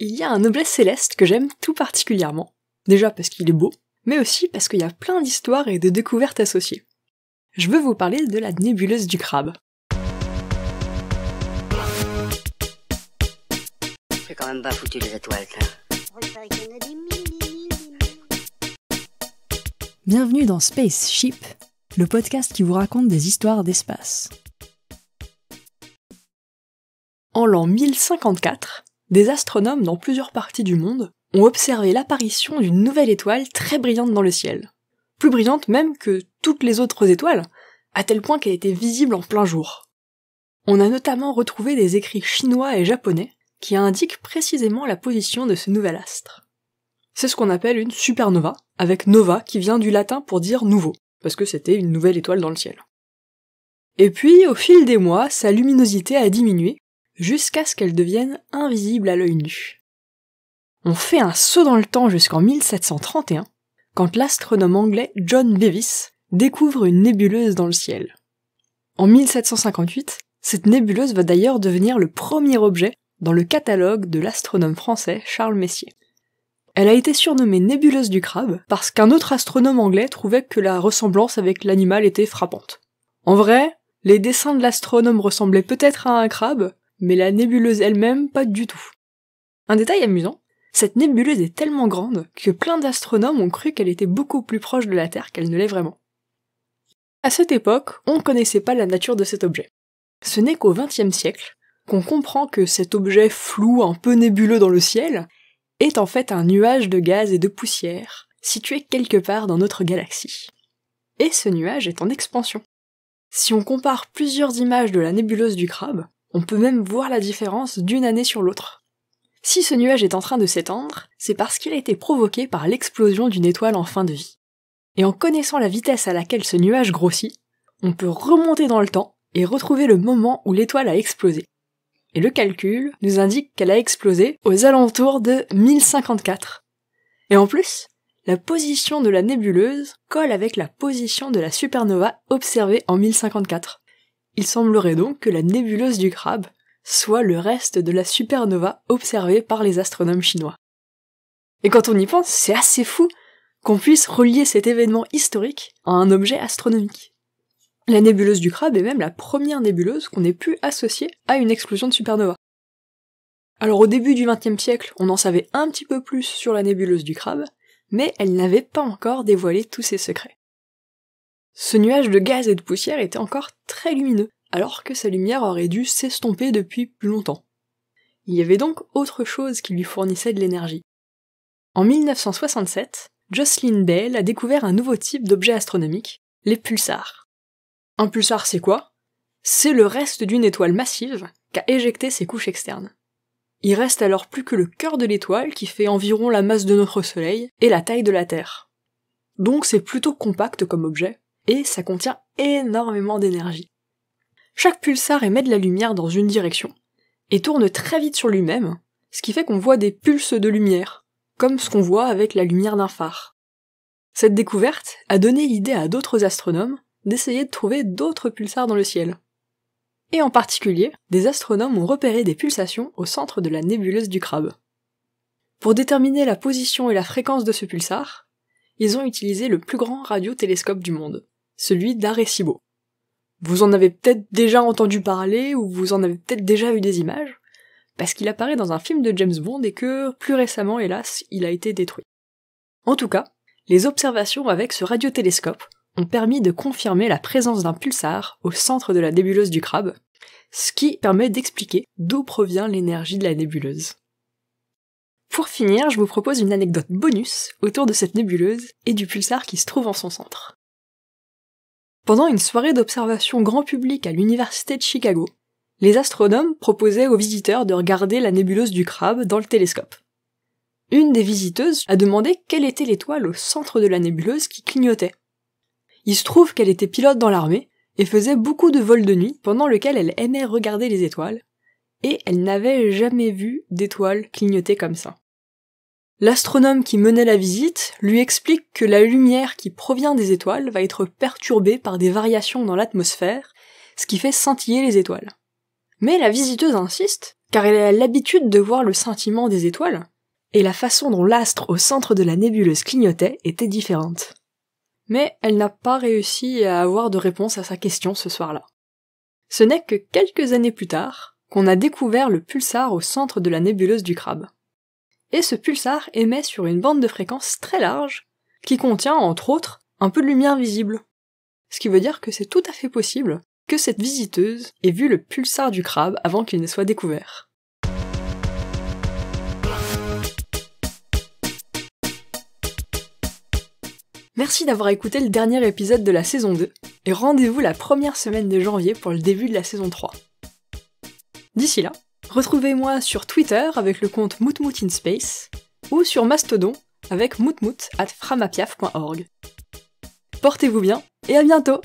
Il y a un noblesse céleste que j'aime tout particulièrement, déjà parce qu'il est beau, mais aussi parce qu'il y a plein d'histoires et de découvertes associées. Je veux vous parler de la nébuleuse du crabe. Bienvenue dans Spaceship, le podcast qui vous raconte des histoires d'espace. En l'an 1054, des astronomes dans plusieurs parties du monde ont observé l'apparition d'une nouvelle étoile très brillante dans le ciel. Plus brillante même que toutes les autres étoiles, à tel point qu'elle était visible en plein jour. On a notamment retrouvé des écrits chinois et japonais qui indiquent précisément la position de ce nouvel astre. C'est ce qu'on appelle une supernova, avec nova qui vient du latin pour dire nouveau, parce que c'était une nouvelle étoile dans le ciel. Et puis, au fil des mois, sa luminosité a diminué, jusqu'à ce qu'elle devienne invisibles à l'œil nu. On fait un saut dans le temps jusqu'en 1731, quand l'astronome anglais John Bevis découvre une nébuleuse dans le ciel. En 1758, cette nébuleuse va d'ailleurs devenir le premier objet dans le catalogue de l'astronome français Charles Messier. Elle a été surnommée nébuleuse du crabe parce qu'un autre astronome anglais trouvait que la ressemblance avec l'animal était frappante. En vrai, les dessins de l'astronome ressemblaient peut-être à un crabe, mais la nébuleuse elle-même pas du tout. Un détail amusant, cette nébuleuse est tellement grande que plein d'astronomes ont cru qu'elle était beaucoup plus proche de la Terre qu'elle ne l'est vraiment. À cette époque, on ne connaissait pas la nature de cet objet. Ce n'est qu'au XXe siècle qu'on comprend que cet objet flou, un peu nébuleux dans le ciel, est en fait un nuage de gaz et de poussière situé quelque part dans notre galaxie. Et ce nuage est en expansion. Si on compare plusieurs images de la nébuleuse du crabe, on peut même voir la différence d'une année sur l'autre. Si ce nuage est en train de s'étendre, c'est parce qu'il a été provoqué par l'explosion d'une étoile en fin de vie. Et en connaissant la vitesse à laquelle ce nuage grossit, on peut remonter dans le temps et retrouver le moment où l'étoile a explosé. Et le calcul nous indique qu'elle a explosé aux alentours de 1054. Et en plus, la position de la nébuleuse colle avec la position de la supernova observée en 1054. Il semblerait donc que la nébuleuse du crabe soit le reste de la supernova observée par les astronomes chinois. Et quand on y pense, c'est assez fou qu'on puisse relier cet événement historique à un objet astronomique. La nébuleuse du crabe est même la première nébuleuse qu'on ait pu associer à une explosion de supernova. Alors au début du XXe siècle, on en savait un petit peu plus sur la nébuleuse du crabe, mais elle n'avait pas encore dévoilé tous ses secrets. Ce nuage de gaz et de poussière était encore très lumineux, alors que sa lumière aurait dû s'estomper depuis plus longtemps. Il y avait donc autre chose qui lui fournissait de l'énergie. En 1967, Jocelyn Bell a découvert un nouveau type d'objet astronomique, les pulsars. Un pulsar, c'est quoi C'est le reste d'une étoile massive qu'a éjecté ses couches externes. Il reste alors plus que le cœur de l'étoile qui fait environ la masse de notre Soleil et la taille de la Terre. Donc c'est plutôt compact comme objet, et ça contient énormément d'énergie. Chaque pulsar émet de la lumière dans une direction, et tourne très vite sur lui-même, ce qui fait qu'on voit des pulses de lumière, comme ce qu'on voit avec la lumière d'un phare. Cette découverte a donné l'idée à d'autres astronomes d'essayer de trouver d'autres pulsars dans le ciel. Et en particulier, des astronomes ont repéré des pulsations au centre de la nébuleuse du crabe. Pour déterminer la position et la fréquence de ce pulsar, ils ont utilisé le plus grand radiotélescope du monde celui d'Arecibo. Vous en avez peut-être déjà entendu parler ou vous en avez peut-être déjà eu des images, parce qu'il apparaît dans un film de James Bond et que, plus récemment hélas, il a été détruit. En tout cas, les observations avec ce radiotélescope ont permis de confirmer la présence d'un pulsar au centre de la nébuleuse du crabe, ce qui permet d'expliquer d'où provient l'énergie de la nébuleuse. Pour finir, je vous propose une anecdote bonus autour de cette nébuleuse et du pulsar qui se trouve en son centre. Pendant une soirée d'observation grand public à l'Université de Chicago, les astronomes proposaient aux visiteurs de regarder la nébuleuse du crabe dans le télescope. Une des visiteuses a demandé quelle était l'étoile au centre de la nébuleuse qui clignotait. Il se trouve qu'elle était pilote dans l'armée et faisait beaucoup de vols de nuit pendant lequel elle aimait regarder les étoiles, et elle n'avait jamais vu d'étoile clignoter comme ça. L'astronome qui menait la visite lui explique que la lumière qui provient des étoiles va être perturbée par des variations dans l'atmosphère, ce qui fait scintiller les étoiles. Mais la visiteuse insiste, car elle a l'habitude de voir le scintillement des étoiles, et la façon dont l'astre au centre de la nébuleuse clignotait était différente. Mais elle n'a pas réussi à avoir de réponse à sa question ce soir-là. Ce n'est que quelques années plus tard qu'on a découvert le pulsar au centre de la nébuleuse du crabe et ce pulsar émet sur une bande de fréquences très large, qui contient, entre autres, un peu de lumière visible. Ce qui veut dire que c'est tout à fait possible que cette visiteuse ait vu le pulsar du crabe avant qu'il ne soit découvert. Merci d'avoir écouté le dernier épisode de la saison 2, et rendez-vous la première semaine de janvier pour le début de la saison 3. D'ici là, Retrouvez-moi sur Twitter avec le compte moutmoutinspace ou sur Mastodon avec moutmout at framapiaf.org. Portez-vous bien et à bientôt